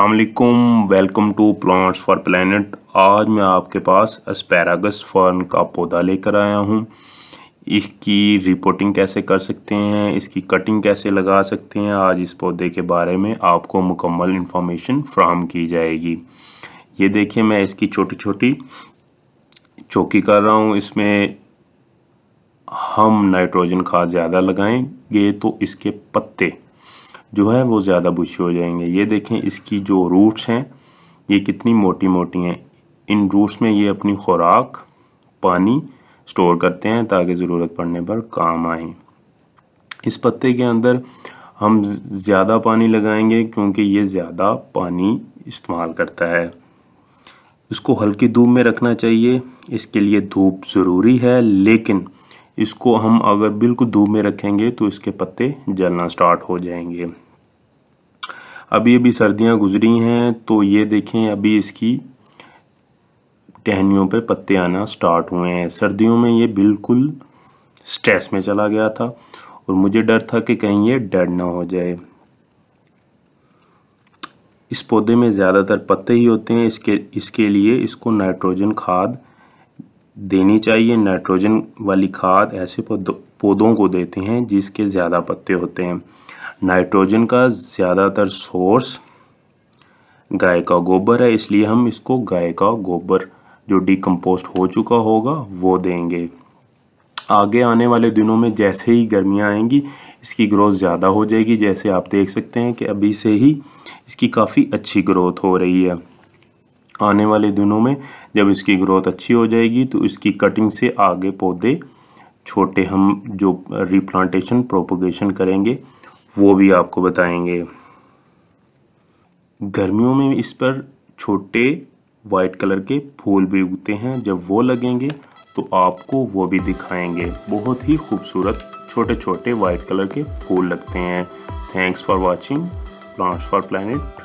अल्लाम welcome to plants for planet आज मैं आपके पास एस्पैरागस फर्न का पौधा लेकर आया हूँ इसकी रिपोर्टिंग कैसे कर सकते हैं इसकी कटिंग कैसे लगा सकते हैं आज इस पौधे के बारे में आपको मुकम्मल इन्फॉर्मेशन फ्राहम की जाएगी ये देखिए मैं इसकी छोटी छोटी चौकी कर रहा हूँ इसमें हम नाइट्रोजन खाद ज़्यादा लगाएंगे तो इसके पत्ते जो है वो ज़्यादा बुशी हो जाएंगे ये देखें इसकी जो रूट्स हैं ये कितनी मोटी मोटी हैं इन रूट्स में ये अपनी खुराक पानी स्टोर करते हैं ताकि ज़रूरत पड़ने पर काम आए इस पत्ते के अंदर हम ज़्यादा पानी लगाएंगे क्योंकि ये ज़्यादा पानी इस्तेमाल करता है इसको हल्की धूप में रखना चाहिए इसके लिए धूप ज़रूरी है लेकिन इसको हम अगर बिल्कुल धूप में रखेंगे तो इसके पत्ते जलना स्टार्ट हो जाएंगे अभी अभी सर्दियां गुजरी हैं तो ये देखें अभी इसकी टहनियों पे पत्ते आना स्टार्ट हुए हैं सर्दियों में ये बिल्कुल स्ट्रेस में चला गया था और मुझे डर था कि कहीं ये डेड ना हो जाए इस पौधे में ज़्यादातर पत्ते ही होते हैं इसके इसके लिए इसको नाइट्रोजन खाद देनी चाहिए नाइट्रोजन वाली खाद ऐसे पौधों को देते हैं जिसके ज़्यादा पत्ते होते हैं नाइट्रोजन का ज़्यादातर सोर्स गाय का गोबर है इसलिए हम इसको गाय का गोबर जो डिकम्पोस्ट हो चुका होगा वो देंगे आगे आने वाले दिनों में जैसे ही गर्मियाँ आएंगी इसकी ग्रोथ ज़्यादा हो जाएगी जैसे आप देख सकते हैं कि अभी से ही इसकी काफ़ी अच्छी ग्रोथ हो रही है आने वाले दिनों में जब इसकी ग्रोथ अच्छी हो जाएगी तो इसकी कटिंग से आगे पौधे छोटे हम जो रिप्लांटेशन प्रोपोगेशन करेंगे वो भी आपको बताएंगे गर्मियों में इस पर छोटे वाइट कलर के फूल भी उगते हैं जब वो लगेंगे तो आपको वो भी दिखाएंगे बहुत ही खूबसूरत छोटे छोटे वाइट कलर के फूल लगते हैं thanks for watching plants for planet